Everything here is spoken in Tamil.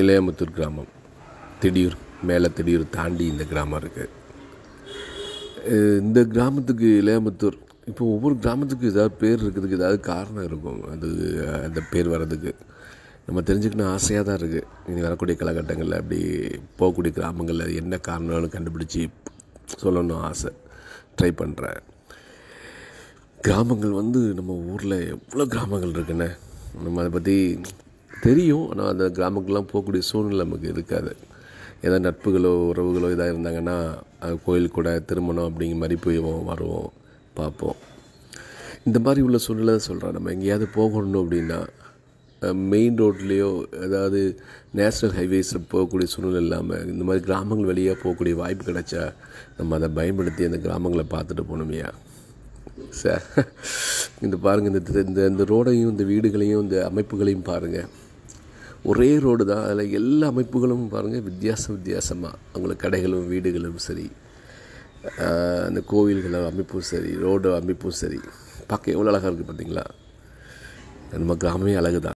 இளையமுத்தூர் கிராமம் திடீர் மேலே திடீர் தாண்டி இந்த கிராமம் இருக்குது இந்த கிராமத்துக்கு இளையமுத்தூர் இப்போ ஒவ்வொரு கிராமத்துக்கு ஏதாவது பேர் இருக்கிறதுக்கு ஏதாவது காரணம் இருக்கும் அது அந்த பேர் வர்றதுக்கு நம்ம தெரிஞ்சுக்கணும் ஆசையாக தான் இருக்குது இனி வரக்கூடிய காலகட்டங்களில் அப்படி போகக்கூடிய கிராமங்களில் என்ன காரணம்னு கண்டுபிடிச்சி சொல்லணும் ஆசை ட்ரை பண்ணுறேன் கிராமங்கள் வந்து நம்ம ஊரில் எவ்வளோ கிராமங்கள் இருக்குன்னு நம்ம அதை பற்றி தெரியும் ஆனால் அந்த கிராமக்கெல்லாம் போகக்கூடிய சூழ்நிலை நமக்கு இருக்காது ஏதாவது நட்புகளோ உறவுகளோ இதாக இருந்தாங்கன்னா கோயில் கூட திருமணம் அப்படிங்கிற மாதிரி போயிடுவோம் வருவோம் பார்ப்போம் இந்த மாதிரி உள்ள சூழ்நிலை சொல்கிறேன் நம்ம எங்கேயாவது போகணும் அப்படின்னா மெயின் ரோட்லேயோ ஏதாவது நேஷ்னல் ஹைவேஸில் போகக்கூடிய சூழ்நிலை இல்லாமல் இந்த மாதிரி கிராமங்கள் வழியாக போகக்கூடிய வாய்ப்பு கிடைச்சா நம்ம அதை பயன்படுத்தி அந்த கிராமங்களை பார்த்துட்டு போகணுமையா சார் இந்த பாருங்கள் இந்த இந்த இந்த ரோடையும் இந்த வீடுகளையும் இந்த அமைப்புகளையும் பாருங்கள் ஒரே ரோடு தான் அதில் எல்லா அமைப்புகளும் பாருங்கள் வித்தியாசம் வித்தியாசமாக அவங்களுக்கு கடைகளும் வீடுகளும் சரி அந்த கோவில்கள் அமைப்பும் சரி ரோடு அமைப்பும் சரி பார்க்க எவ்வளோ அழகாக இருக்குது பார்த்தீங்களா நம்ம கிராமமே அழகு தான்